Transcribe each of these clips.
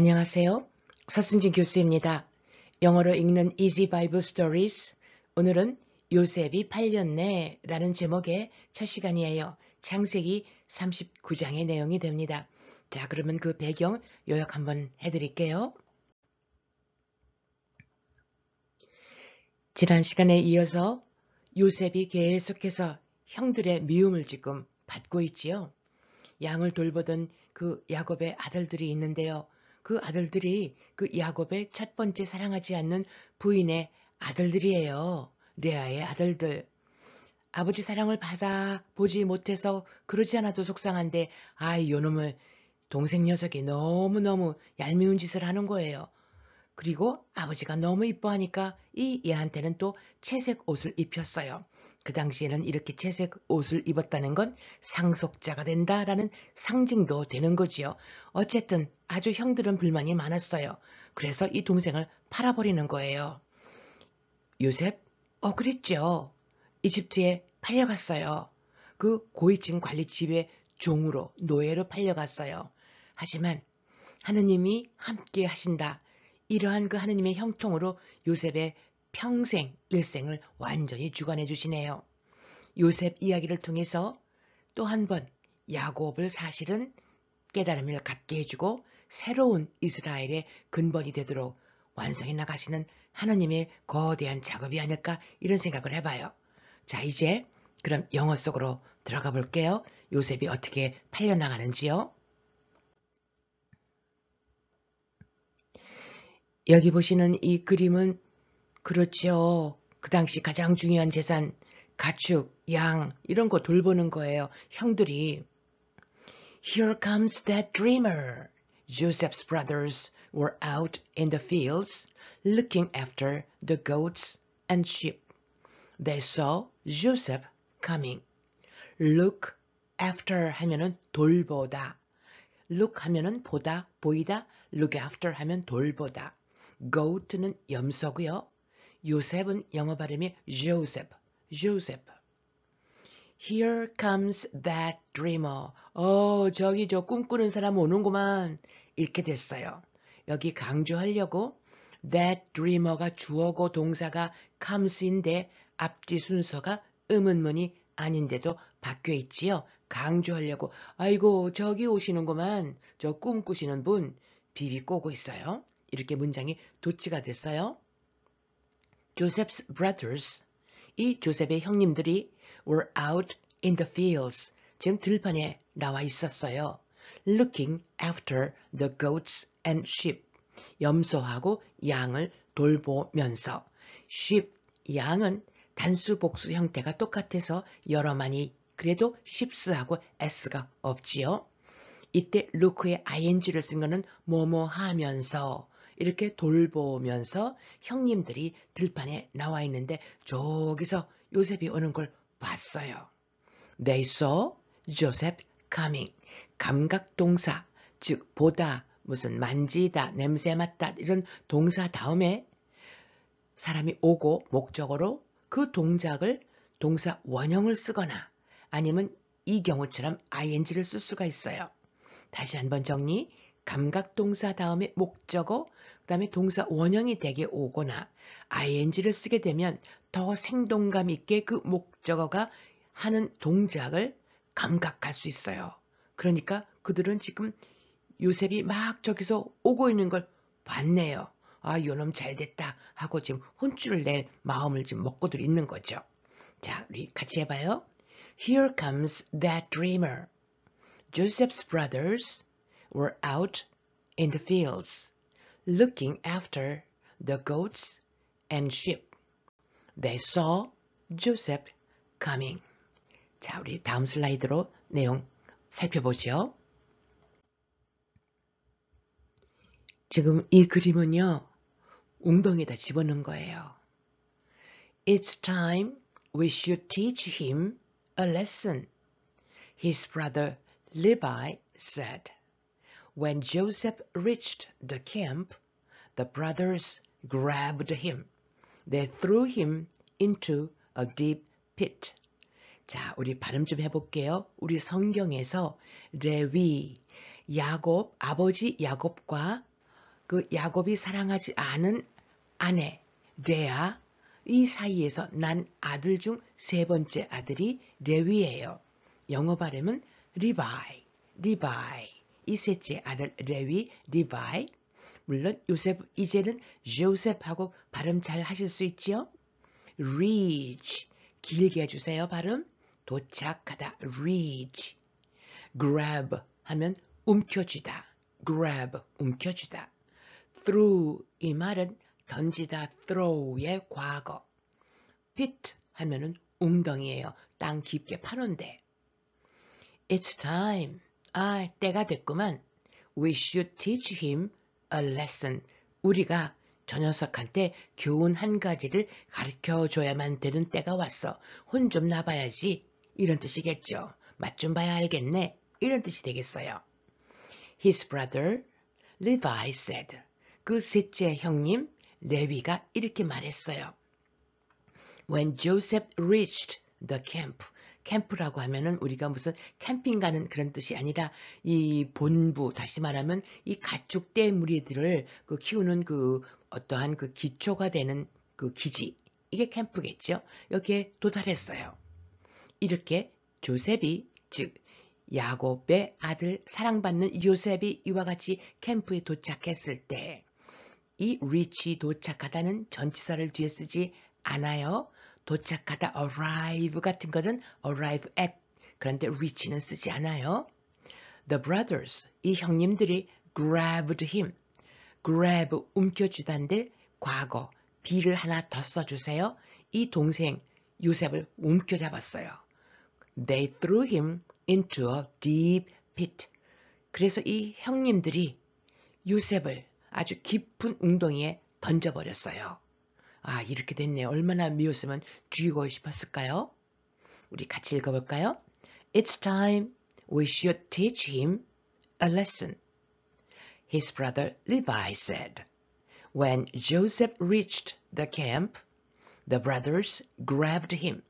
안녕하세요. 서승진 교수입니다. 영어로 읽는 Easy Bible Stories 오늘은 요셉이 8년 내라는 제목의 첫 시간이에요. 창세기 39장의 내용이 됩니다. 자 그러면 그 배경 요약 한번 해드릴게요. 지난 시간에 이어서 요셉이 계속해서 형들의 미움을 지금 받고 있지요. 양을 돌보던 그 야곱의 아들들이 있는데요. 그 아들들이 그 야곱의 첫 번째 사랑하지 않는 부인의 아들들이에요. 레아의 아들들. 아버지 사랑을 받아 보지 못해서 그러지 않아도 속상한데 아이 요놈을 동생 녀석이 너무너무 얄미운 짓을 하는 거예요. 그리고 아버지가 너무 이뻐하니까 이애한테는또 채색 옷을 입혔어요. 그 당시에는 이렇게 채색 옷을 입었다는 건 상속자가 된다라는 상징도 되는 거지요. 어쨌든 아주 형들은 불만이 많았어요. 그래서 이 동생을 팔아버리는 거예요. 요셉? 어 그랬죠. 이집트에 팔려갔어요. 그 고위층 관리 집의 종으로 노예로 팔려갔어요. 하지만 하느님이 함께 하신다. 이러한 그 하느님의 형통으로 요셉의 평생 일생을 완전히 주관해 주시네요. 요셉 이야기를 통해서 또 한 번 야곱을 사실은 깨달음을 갖게 해주고 새로운 이스라엘의 근본이 되도록 완성해 나가시는 하느님의 거대한 작업이 아닐까 이런 생각을 해봐요. 자 이제 그럼 영어 속으로 들어가 볼게요. 요셉이 어떻게 팔려나가는지요. 여기 보시는 이 그림은 그렇죠. 그 당시 가장 중요한 재산, 가축, 양 이런 거 돌보는 거예요. 형들이 Here comes that dreamer. Joseph's brothers were out in the fields looking after the goats and sheep. They saw Joseph coming. Look after 하면은 돌보다. Look 하면은 보다, 보이다. Look after 하면 돌보다. goat는 염소고요. 요셉은 영어 발음이 Joseph, Joseph. Here comes that dreamer. 어, 저기 저 꿈꾸는 사람 오는구만. 이렇게 됐어요. 여기 강조하려고 that dreamer가 주어고 동사가 comes인데 앞뒤 순서가 음운문이 아닌데도 바뀌어 있지요. 강조하려고 아이고 저기 오시는구만. 저 꿈꾸시는 분 비비 꼬고 있어요. 이렇게 문장이 도치가 됐어요. Joseph's brothers, 이 조셉의 형님들이 were out in the fields, 지금 들판에 나와 있었어요. looking after the goats and sheep, 염소하고 양을 돌보면서 sheep, 양은 단수 복수 형태가 똑같아서 여러만이 그래도 sheeps하고 s가 없지요. 이때 look의 ing를 쓴 거는 뭐뭐 하면서 이렇게 돌보면서 형님들이 들판에 나와 있는데 저기서 요셉이 오는 걸 봤어요. They saw Joseph coming. 감각동사, 즉 보다, 무슨 만지다, 냄새 맡다 이런 동사 다음에 사람이 오고 목적으로 그 동작을 동사 원형을 쓰거나 아니면 이 경우처럼 ing를 쓸 수가 있어요. 다시 한번 정리. 감각동사 다음에 목적어, 다음에 동사 원형이 되게 오거나 ing를 쓰게 되면 더 생동감 있게 그 목적어가 하는 동작을 감각할 수 있어요. 그러니까 그들은 지금 요셉이 막 저기서 오고 있는 걸 봤네요. 아, 요놈 잘 됐다 하고 지금 혼쭐을 낼 마음을 지금 먹고들 있는 거죠. 자, 우리 같이 해봐요. Here comes that dreamer. Joseph's brothers were out in the fields. looking after the goats and sheep. They saw Joseph coming. 자, 우리 다음 슬라이드로 내용 살펴보죠. 지금 이 그림은요. 웅덩이에다 집어넣은 거예요. It's time we should teach him a lesson. His brother Levi said. When Joseph reached the camp, the brothers grabbed him. They threw him into a deep pit. 자, 우리 발음 좀 해볼게요. 우리 성경에서 레위, 야곱, 아버지 야곱과 그 야곱이 사랑하지 않은 아내 레아 이 사이에서 난 아들 중 세 번째 아들이 레위예요. 영어 발음은 리바이, 리바이. 이셋째 아들 레위, 리바이, 물론 요셉 이제는 조셉하고 발음 잘 하실 수 있지요? reach 길게 해주세요 발음 도착하다 reach grab 하면 움켜쥐다 grab 움켜쥐다 through 이 말은 던지다 throw의 과거 pit 하면은 웅덩이에요 땅 깊게 파는데 it's time 아, 때가 됐구만. We should teach him a lesson. 우리가 저 녀석한테 교훈 한 가지를 가르쳐 줘야만 되는 때가 왔어. 혼 좀 나봐야지. 이런 뜻이겠죠. 맛좀 봐야 알겠네. 이런 뜻이 되겠어요. His brother Levi said. 그 셋째 형님 레위가 이렇게 말했어요. When Joseph reached the camp. 캠프라고 하면은 우리가 무슨 캠핑 가는 그런 뜻이 아니라 이 본부 다시 말하면 이 가축대 무리들을 그 키우는 그 어떠한 그 기초가 되는 그 기지 이게 캠프겠죠. 여기에 도달했어요. 이렇게 조셉이 즉 야곱의 아들 사랑받는 요셉이 이와 같이 캠프에 도착했을 때 이 리치 도착하다는 전치사를 뒤에 쓰지 않아요. 도착하다 arrive 같은 것은 arrive at 그런데 reach는 쓰지 않아요. The brothers 이 형님들이 grabbed him grab 움켜쥐다인데 과거 b 를 하나 더 써주세요. 이 동생 요셉을 움켜잡았어요. They threw him into a deep pit. 그래서 이 형님들이 요셉을 아주 깊은 웅덩이에 던져버렸어요. 아, 이렇게 됐네. 얼마나 미웠으면 쥐고 싶었을까요? 우리 같이 읽어볼까요? It's time we should teach him a lesson. His brother Levi said. When Joseph reached the camp, the brothers grabbed him.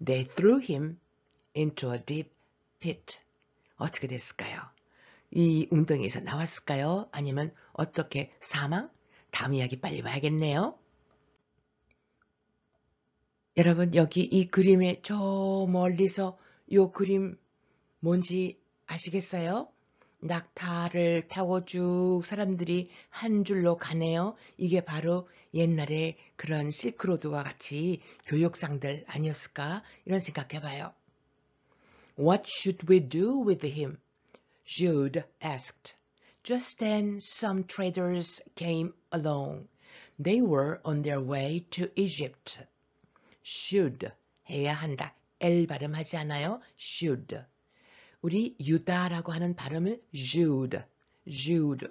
They threw him into a deep pit. 어떻게 됐을까요? 이 웅덩이에서 나왔을까요? 아니면 어떻게 사망? 다음 이야기 빨리 봐야겠네요. 여러분 여기 이 그림에 저 멀리서 이 그림 뭔지 아시겠어요? 낙타를 타고 쭉 사람들이 한 줄로 가네요. 이게 바로 옛날에 그런 실크로드와 같이 교육상들 아니었을까 이런 생각해봐요. What should we do with him? Jude asked. Just then some traders came along. They were on their way to Egypt. should 해야 한다. L 발음하지 않아요? should. 우리 유다라고 하는 발음을 jude, j u d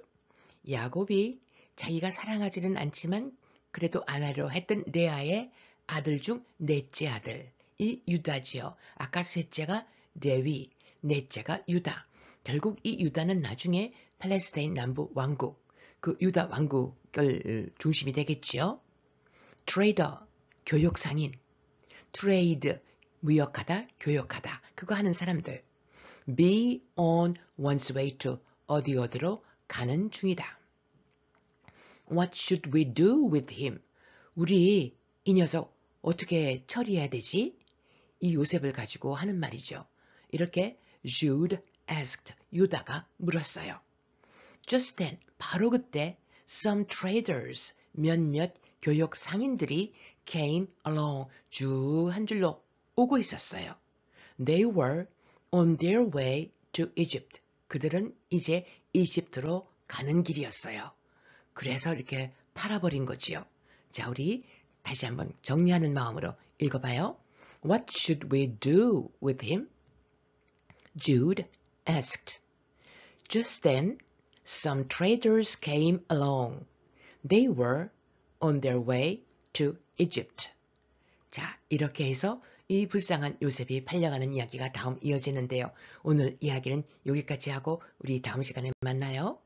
야곱이 자기가 사랑하지는 않지만 그래도 아내로 했던 레아의 아들 중 넷째 아들. 이 유다지요. 아까 셋째가 레위, 넷째가 유다. 결국 이 유다는 나중에 팔레스타인 남부 왕국, 그 유다 왕국을 중심이 되겠지요. 트레이더, 교역상인, 트레이드, 무역하다, 교역하다. 그거 하는 사람들. be on one's way to 어디 어디로 가는 중이다. What should we do with him? 우리 이 녀석 어떻게 처리해야 되지? 이 요셉을 가지고 하는 말이죠. 이렇게 Jude asked 유다가 물었어요. Just then 바로 그때 some traders 몇몇 교역 상인들이 came along 주 한 줄로 오고 있었어요. They were on their way to Egypt. 그들은 이제 이집트로 가는 길이었어요. 그래서 이렇게 팔아버린 거지요. 자, 우리 다시 한번 정리하는 마음으로 읽어봐요. What should we do with him? Jude asked. Just then, some traders came along. They were on their way to Egypt. 자, 이렇게 해서 이 불쌍한 요셉이 팔려가는 이야기가 다음 이어지는데요. 오늘 이야기는 여기까지 하고 우리 다음 시간에 만나요.